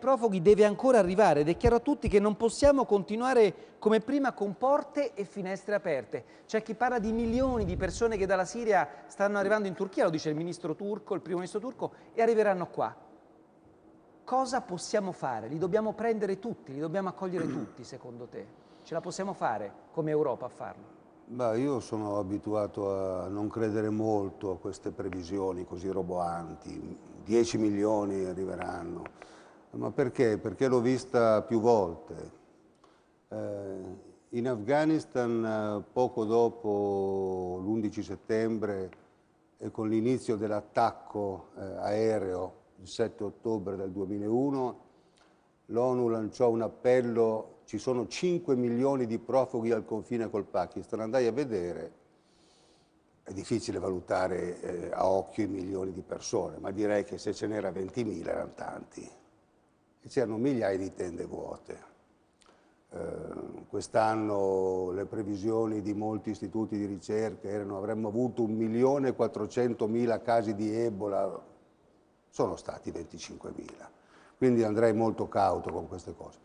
profughi deve ancora arrivare ed è chiaro a tutti che non possiamo continuare come prima con porte e finestre aperte. C'è chi parla di milioni di persone che dalla Siria stanno arrivando in Turchia, lo dice il ministro turco, il primo ministro turco, e arriveranno qua. Cosa possiamo fare? Li dobbiamo prendere tutti, li dobbiamo accogliere tutti, secondo te? Ce la possiamo fare come Europa a farlo? Beh, io sono abituato a non credere molto a queste previsioni così roboanti. 10 milioni arriveranno ma perché? Perché l'ho vista più volte. Eh, in Afghanistan, eh, poco dopo l'11 settembre e con l'inizio dell'attacco eh, aereo il 7 ottobre del 2001, l'ONU lanciò un appello, ci sono 5 milioni di profughi al confine col Pakistan, andai a vedere, è difficile valutare eh, a occhio i milioni di persone, ma direi che se ce n'era 20.000 erano tanti e c'erano migliaia di tende vuote. Eh, quest'anno le previsioni di molti istituti di ricerca erano avremmo avuto 1.400.000 casi di Ebola, sono stati 25.000. Quindi andrei molto cauto con queste cose.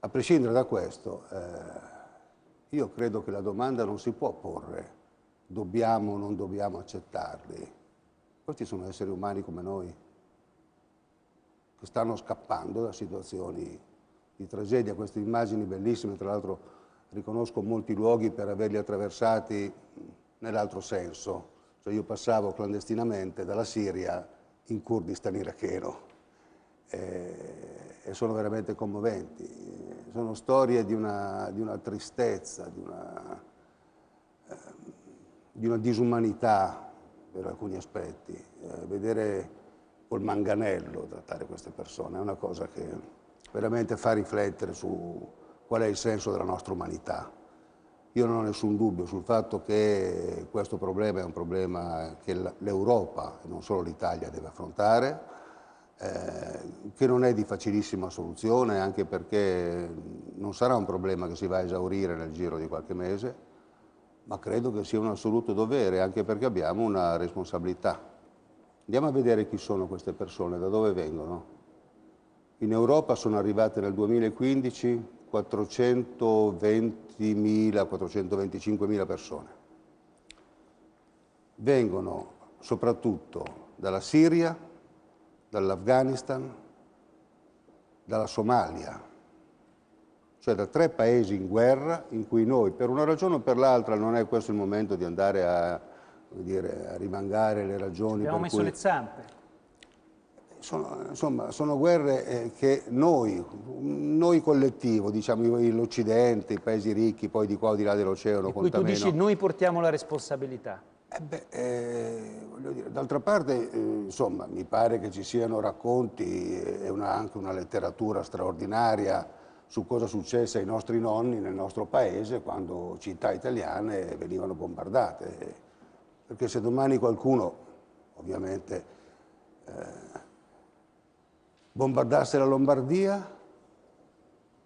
A prescindere da questo, eh, io credo che la domanda non si può porre dobbiamo o non dobbiamo accettarli. Questi sono esseri umani come noi che stanno scappando da situazioni di tragedia. Queste immagini bellissime, tra l'altro riconosco molti luoghi per averli attraversati nell'altro senso. Cioè io passavo clandestinamente dalla Siria in Kurdistan iracheno eh, e sono veramente commoventi. Sono storie di una, di una tristezza, di una, ehm, di una, disumanità per alcuni aspetti. Eh, vedere col manganello trattare queste persone, è una cosa che veramente fa riflettere su qual è il senso della nostra umanità. Io non ho nessun dubbio sul fatto che questo problema è un problema che l'Europa, e non solo l'Italia, deve affrontare, eh, che non è di facilissima soluzione, anche perché non sarà un problema che si va a esaurire nel giro di qualche mese, ma credo che sia un assoluto dovere, anche perché abbiamo una responsabilità Andiamo a vedere chi sono queste persone, da dove vengono. In Europa sono arrivate nel 2015 420.000-425.000 persone. Vengono soprattutto dalla Siria, dall'Afghanistan, dalla Somalia, cioè da tre paesi in guerra in cui noi per una ragione o per l'altra non è questo il momento di andare a dire, a rimangare le ragioni. Abbiamo messo cui... le zampe. Sono, insomma, sono guerre eh, che noi, noi collettivo, diciamo l'Occidente, i paesi ricchi, poi di qua o di là dell'oceano. Qui tu dici noi portiamo la responsabilità. Eh eh, d'altra parte, eh, insomma, mi pare che ci siano racconti e anche una letteratura straordinaria su cosa successe ai nostri nonni nel nostro paese quando città italiane venivano bombardate. Perché se domani qualcuno, ovviamente, eh, bombardasse la Lombardia,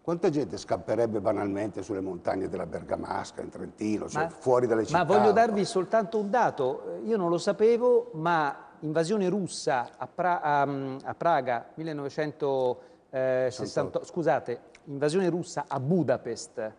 quanta gente scapperebbe banalmente sulle montagne della Bergamasca, in Trentino, cioè, ma, fuori dalle città? Ma voglio darvi soltanto un dato, eh, io non lo sapevo, ma invasione russa a, pra a, mm, a Praga 1960, 68. scusate, invasione russa a Budapest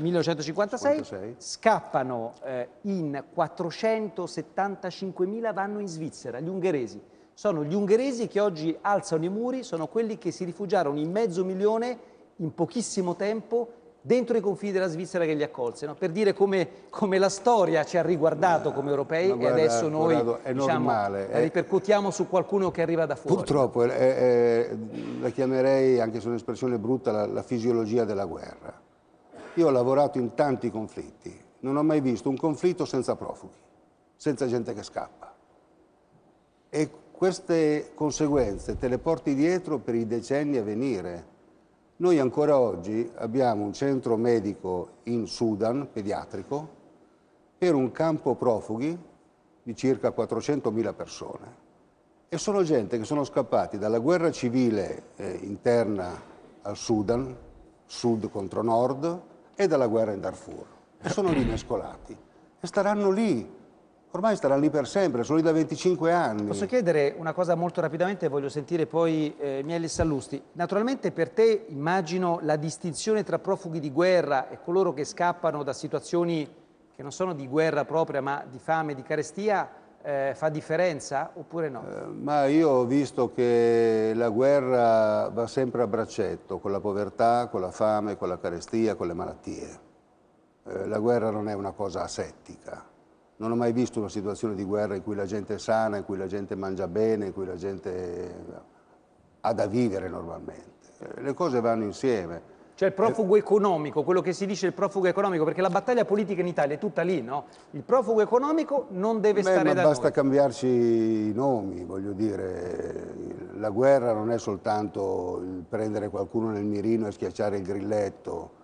1956 eh, scappano eh, in 475.000 vanno in Svizzera, gli ungheresi. Sono gli ungheresi che oggi alzano i muri, sono quelli che si rifugiarono in mezzo milione in pochissimo tempo dentro i confini della Svizzera che li accolse, no? per dire come, come, la storia ci ha riguardato come europei guarda, e adesso noi è diciamo, normale, la ripercutiamo su qualcuno che arriva da fuori. Purtroppo, è, è, la chiamerei, anche se è un'espressione brutta, la, la fisiologia della guerra. Io ho lavorato in tanti conflitti, non ho mai visto un conflitto senza profughi, senza gente che scappa. E queste conseguenze te le porti dietro per i decenni a venire noi ancora oggi abbiamo un centro medico in Sudan, pediatrico, per un campo profughi di circa 400.000 persone. E sono gente che sono scappati dalla guerra civile eh, interna al Sudan, sud contro nord, e dalla guerra in Darfur. E sono lì mescolati. E staranno lì Ormai starà lì per sempre, sono lì da 25 anni. Posso chiedere una cosa molto rapidamente, voglio sentire poi eh, Miele Sallusti. Naturalmente per te immagino la distinzione tra profughi di guerra e coloro che scappano da situazioni che non sono di guerra propria ma di fame, di carestia, eh, fa differenza oppure no? Eh, ma io ho visto che la guerra va sempre a braccetto con la povertà, con la fame, con la carestia, con le malattie. Eh, la guerra non è una cosa asettica non ho mai visto una situazione di guerra in cui la gente è sana, in cui la gente mangia bene, in cui la gente ha da vivere normalmente. Le cose vanno insieme. Cioè il profugo economico, quello che si dice il profugo economico, perché la battaglia politica in Italia è tutta lì, no? Il profugo economico non deve Beh, stare ma da basta cambiarci i nomi, voglio dire, la guerra non è soltanto prendere qualcuno nel mirino e schiacciare il grilletto,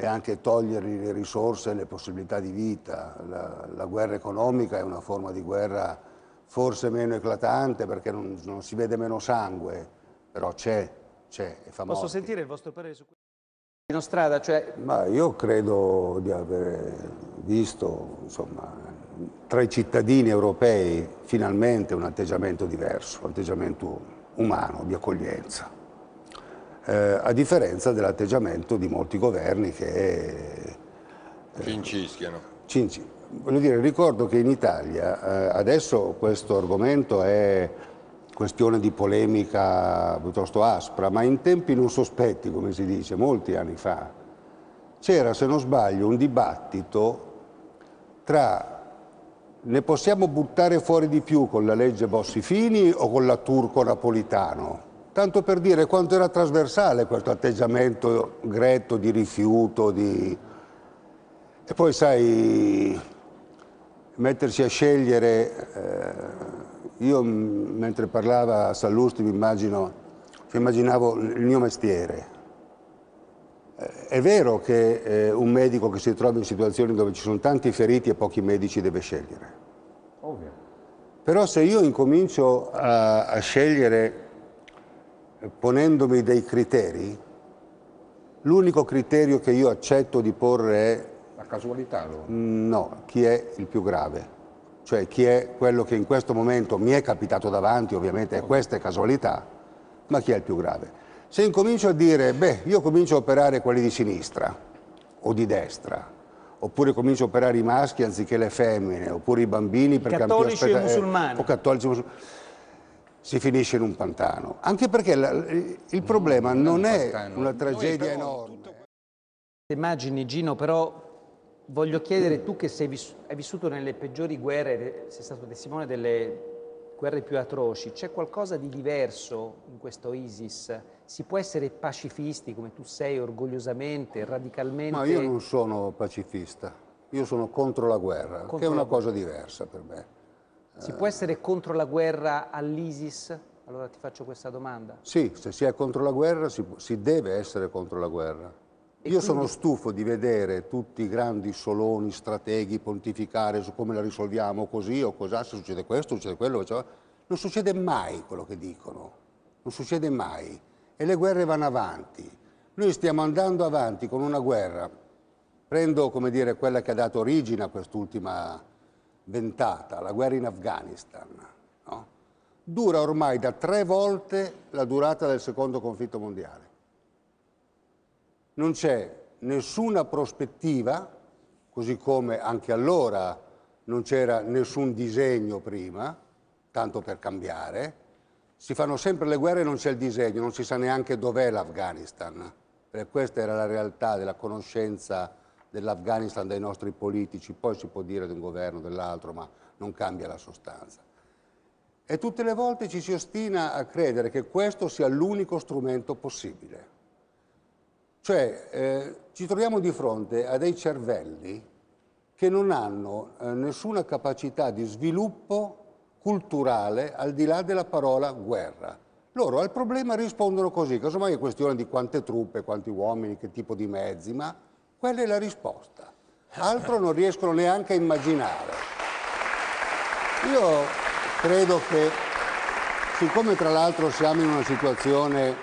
e anche togliergli le risorse e le possibilità di vita. La, la, guerra economica è una forma di guerra forse meno eclatante perché non, non si vede meno sangue, però c'è, c'è e fa Posso morti. sentire il vostro parere su questo? strada, cioè... Ma io credo di aver visto, insomma, tra i cittadini europei finalmente un atteggiamento diverso, un atteggiamento umano, di accoglienza eh, a differenza dell'atteggiamento di molti governi che... Eh, Cincischiano. Cinci. Voglio dire, ricordo che in Italia eh, adesso questo argomento è questione di polemica piuttosto aspra, ma in tempi non sospetti, come si dice, molti anni fa, c'era, se non sbaglio, un dibattito tra ne possiamo buttare fuori di più con la legge Bossi-Fini o con la Turco-Napolitano? tanto per dire quanto era trasversale questo atteggiamento gretto di rifiuto, di... E poi sai, mettersi a scegliere, eh, io mentre parlava a Sallusti mi immagino, immaginavo il mio mestiere. Eh, è vero che eh, un medico che si trova in situazioni dove ci sono tanti feriti e pochi medici deve scegliere. Ovvio. Però se io incomincio a, a scegliere ponendomi dei criteri, l'unico criterio che io accetto di porre è... La casualità? Allora. Mm, no, chi è il più grave. Cioè chi è quello che in questo momento mi è capitato davanti, ovviamente, e questa è casualità, ma chi è il più grave. Se incomincio a dire, beh, io comincio a operare quelli di sinistra o di destra, oppure comincio a operare i maschi anziché le femmine, oppure i bambini... Perché cattolici aspetta, e eh, musulmani. Eh, o cattolici e musulmani si finisce in un pantano, anche perché la, il problema mm. non è una tragedia enorme. Ti immagini Gino, però voglio chiedere, tu che vissu hai vissuto nelle peggiori guerre, sei stato testimone delle guerre più atroci, c'è qualcosa di diverso in questo ISIS? Si può essere pacifisti come tu sei orgogliosamente, radicalmente? Ma io non sono pacifista, io sono contro la guerra, contro che è una cosa diversa per me. Si può essere contro la guerra all'ISIS? Allora ti faccio questa domanda. Sì, se si è contro la guerra si, si deve essere contro la guerra. E Io quindi... sono stufo di vedere tutti i grandi soloni, strateghi, pontificare su come la risolviamo così o cos'ha, se succede questo, succede quello. Cioè... Non succede mai quello che dicono, non succede mai. E le guerre vanno avanti. Noi stiamo andando avanti con una guerra. Prendo, come dire, quella che ha dato origine a quest'ultima ventata, la guerra in Afghanistan, no? dura ormai da tre volte la durata del secondo conflitto mondiale. Non c'è nessuna prospettiva, così come anche allora non c'era nessun disegno prima, tanto per cambiare, si fanno sempre le guerre e non c'è il disegno, non si sa neanche dov'è l'Afghanistan. Questa era la realtà della conoscenza dell'Afghanistan dai nostri politici, poi si può dire di un governo o dell'altro, ma non cambia la sostanza. E tutte le volte ci si ostina a credere che questo sia l'unico strumento possibile. Cioè eh, ci troviamo di fronte a dei cervelli che non hanno eh, nessuna capacità di sviluppo culturale al di là della parola guerra. Loro al problema rispondono così, casomai è questione di quante truppe, quanti uomini, che tipo di mezzi, ma quella è la risposta. Altro non riescono neanche a immaginare. Io credo che, siccome tra l'altro siamo in una situazione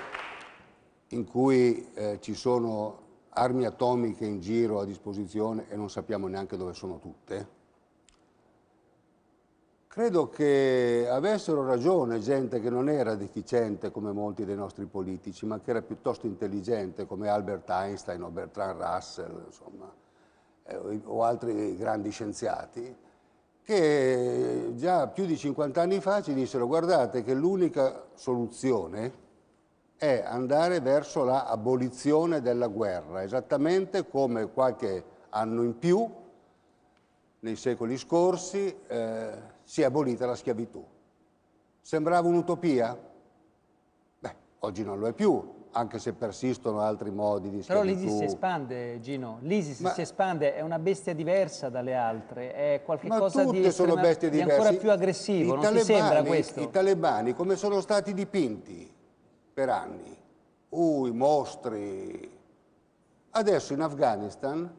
in cui eh, ci sono armi atomiche in giro a disposizione e non sappiamo neanche dove sono tutte, Credo che avessero ragione gente che non era deficiente come molti dei nostri politici, ma che era piuttosto intelligente come Albert Einstein o Bertrand Russell, insomma, eh, o altri grandi scienziati, che già più di 50 anni fa ci dissero guardate che l'unica soluzione è andare verso l'abolizione della guerra, esattamente come qualche anno in più nei secoli scorsi, eh, si è abolita la schiavitù. Sembrava un'utopia? Beh, oggi non lo è più, anche se persistono altri modi di schiavitù. Però l'ISIS si espande, Gino. L'ISIS si espande, è una bestia diversa dalle altre, è qualcosa di, estrema, bestie di ancora più aggressivo, I non talebani, sembra questo? I talebani come sono stati dipinti per anni? Ui, mostri... Adesso in Afghanistan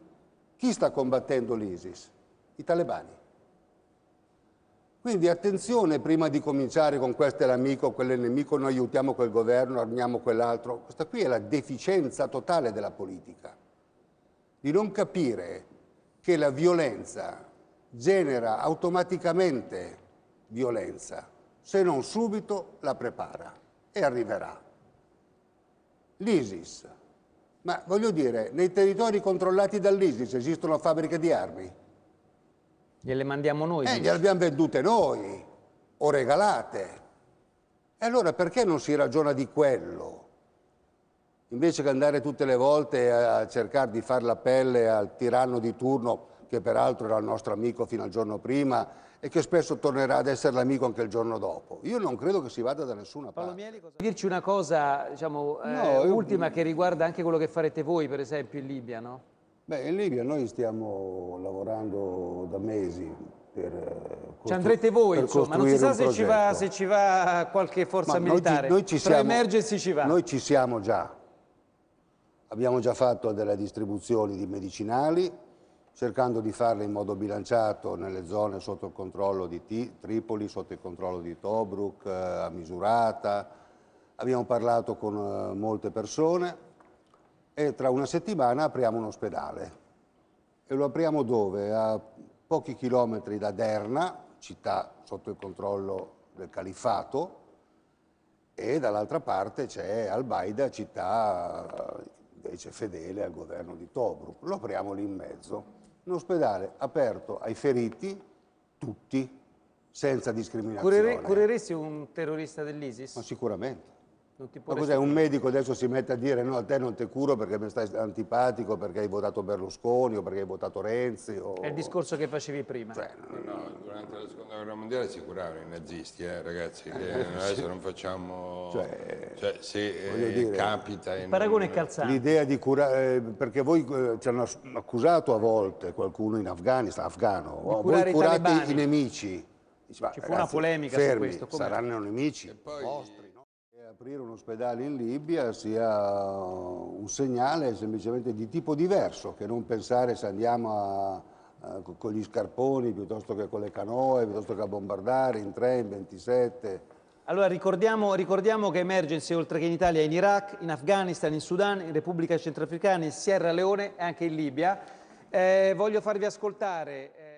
chi sta combattendo l'ISIS? i talebani. Quindi attenzione prima di cominciare con questo è l'amico, quello è il nemico, noi aiutiamo quel governo, armiamo quell'altro. Questa qui è la deficienza totale della politica, di non capire che la violenza genera automaticamente violenza, se non subito la prepara e arriverà. L'ISIS, ma voglio dire, nei territori controllati dall'ISIS esistono fabbriche di armi Gliele mandiamo noi? Eh, gliele abbiamo vendute noi o regalate. E allora perché non si ragiona di quello? Invece che andare tutte le volte a cercare di fare la pelle al tiranno di turno, che peraltro era il nostro amico fino al giorno prima e che spesso tornerà ad essere l'amico anche il giorno dopo. Io non credo che si vada da nessuna Paolo parte. Mieli, cosa... Dirci una cosa, diciamo, no, eh, ultima che riguarda anche quello che farete voi, per esempio, in Libia, no? Beh, in Libia noi stiamo lavorando da mesi per eh, Ci andrete voi, insomma, non si sa se ci, va, se ci, va, qualche forza Ma militare, noi, noi siamo, emergency ci va. Noi ci siamo già, abbiamo già fatto delle distribuzioni di medicinali, cercando di farle in modo bilanciato nelle zone sotto il controllo di Tripoli, sotto il controllo di Tobruk, eh, a Misurata, abbiamo parlato con eh, molte persone, e tra una settimana apriamo un ospedale. E lo apriamo dove? A pochi chilometri da Derna, città sotto il controllo del califfato, e dall'altra parte c'è Al-Baida, città invece fedele al governo di Tobruk. Lo apriamo lì in mezzo. Un ospedale aperto ai feriti, tutti, senza discriminazione. Curere, cureresti un terrorista dell'ISIS? Ma sicuramente. Ma cos'è, un medico adesso si mette a dire no, a te non ti curo perché mi stai antipatico, perché hai votato Berlusconi o perché hai votato Renzi? O... È il discorso che facevi prima. Cioè, no, durante la seconda guerra mondiale si curavano i nazisti, eh, ragazzi, che eh, adesso non facciamo... Cioè, cioè se eh, dire, capita... Il paragone non... è calzato. L'idea di curare, eh, perché voi eh, ci hanno accusato a volte qualcuno in Afghanistan, afgano, oh, voi curate i, i nemici. Dici, Ci ragazzi, fu una polemica fermi, su questo. Saranno nemici. Vostri aprire un ospedale in Libia sia un segnale semplicemente di tipo diverso, che non pensare se andiamo a, a, con gli scarponi piuttosto che con le canoe, piuttosto che a bombardare in 3, 27. Allora ricordiamo, ricordiamo che Emergency oltre che in Italia in Iraq, in Afghanistan, in Sudan, in Repubblica Centrafricana, in Sierra Leone e anche in Libia. Eh, voglio farvi ascoltare... Eh...